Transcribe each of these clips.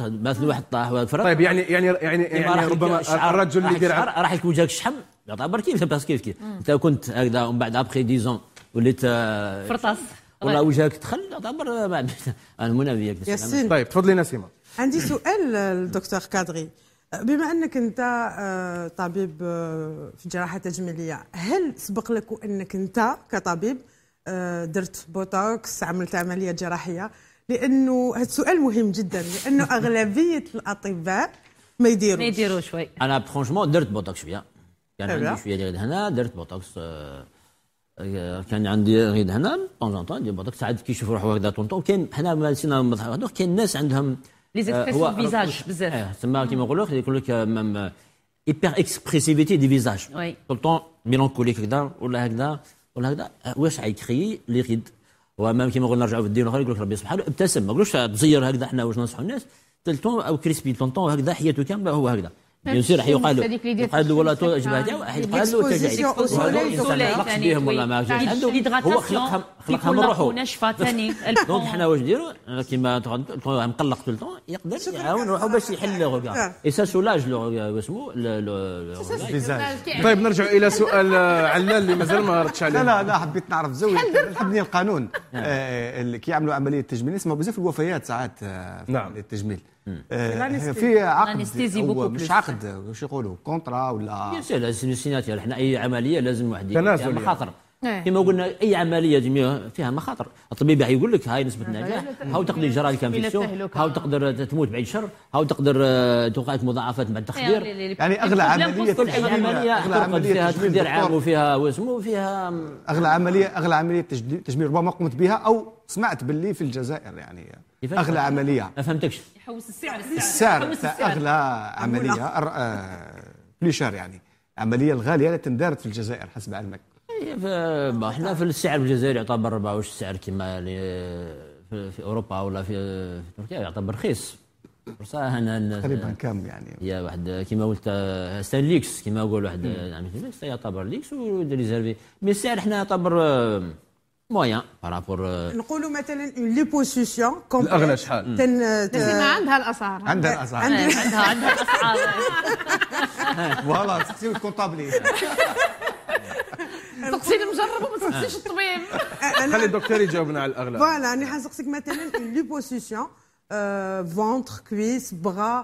مثل واحد طاح والفرق طيب يعني يعني يعني يعني ربما الرجل اللي يدير راح لك وجهك شحم يعتبر كيف بس كيف كيف انت كنت هكذا ومن بعد ابخي ديزون وليت آه، فرطاس والله طيب. وجهك دخل يعتبر ما انا منافيك ياسين طيب تفضلي نسيمه عندي سؤال للدكتور كادري بما انك انت آه، طبيب آه، في الجراحه التجميليه هل سبق لك انك انت كطبيب درت بوتوكس عملت عمليه جراحيه لانه هذا هالسؤال مهم جدا لانه اغلبيه الاطباء ما يديروش ما يديروش شوي انا فرونشمون درت بوتوكس شويه كان يعني عندي شويه ديال هنا درت بوتوكس آه، كان عندي غير هنا طون طون ديال بوتوكس ساعات كيشوف يشوف روحه هكذا طون طون كاين هنا مالتينا كاين ناس عندهم لي فيزاج آه، بزاف آه، تسمى كيما نقولوا يقول لك ميم hyper expressivité des visages. Oui. Tout le temps mélancolique, ou là, ou là, ou là, لي là, وما كيما نقول نرجعوا في الدين الاخر يقول لك ربي سبحانه ابتسم ما قالوش تزير هكذا احنا واش ننصحوا الناس تلتون او كريسبي تلتون هكذا حياته كامله هو هكذا بيان سور حيقال له يقال له والله تو جبهتي حيقال له تجاعيد انسان بهم والله ما جاش عنده هو خلقها خلقها من روحه نشفه ثاني دونك حنا واش نديروا كيما مقلق طول الطون يقدر يعاون روحه باش يحل لو ريغار اي سا سولاج لو اسمو طيب نرجع الى سؤال آه، علان اللي مازال ما ردش عليه لا لا حبيت نعرف زاويه حبني القانون نعم. آه، آه، اللي كيعملوا عمليه تجميل اسمه بزاف الوفيات ساعات نعم. في التجميل في عقد هو مش عقد واش يقولوا كونترا ولا بيان سور لازم حنا اي عمليه لازم واحد يعمل يعني. خاطر إيه. كما قلنا اي عمليه جميع فيها مخاطر الطبيب يقول لك هاي نسبه النجاح هاو تقدر يجرى لك انفيكسيون هاو تقدر تموت بعيد شر هاو تقدر آه، توقعك مضاعفات بعد يعني التخدير يعني اغلى عمليه كل اي عمليه اغلى عمليه فيها تخدير عام وفيها واسمه وفيها اغلى عمليه اغلى عمليه تجميل ربما قمت بها او سمعت باللي في الجزائر يعني اغلى عمليه ما فهمتكش يحوس السعر السعر, اغلى عمليه آه، بلي شهر يعني عمليه الغاليه اللي تندارت في الجزائر حسب علمك ما احنا في السعر في الجزائر يعتبر واش السعر كما في اوروبا ولا في تركيا يعتبر رخيص بصح انا تقريبا كم يعني يا واحد كيما قلت ستان ليكس كيما نقول واحد يعني ليكس يعتبر ليكس وريزيرفي مي السعر احنا يعتبر مويا آه، بارابور آه، نقولوا مثلا اون ليبوسيسيون الاغلى شحال تن عندها الاسعار عندها إيه، الاسعار عندها عندها الاسعار فوالا سيتي الكونطابلي أه، تسقسي المجرب وما تسقسيش أه. الطبيب أه، خلي الدكتور يجاوبنا على الاغلب فوالا انا حنسقسيك مثلا لوبوسيسيون فونتر كويس بغا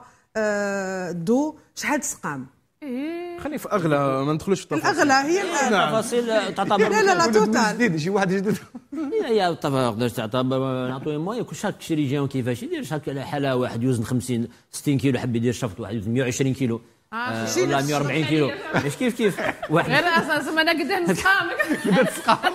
دو شحال تسقام إيه. خلي في اغلى ما ندخلوش في التفاصيل الاغلى هي نعم. التفاصيل تعتبر لا لا لا توتال جديد شي واحد جديد يا تقدر تعتبر نعطوه موي كل شاك ريجيون كيفاش يدير شاك على حاله واحد يوزن 50 60 كيلو حب يدير شفط واحد يوزن 120 كيلو آه, آه، ولا 140 كيلو مش كيف كيف واحد غير اصلا انا قدام نسقام قدام نسقام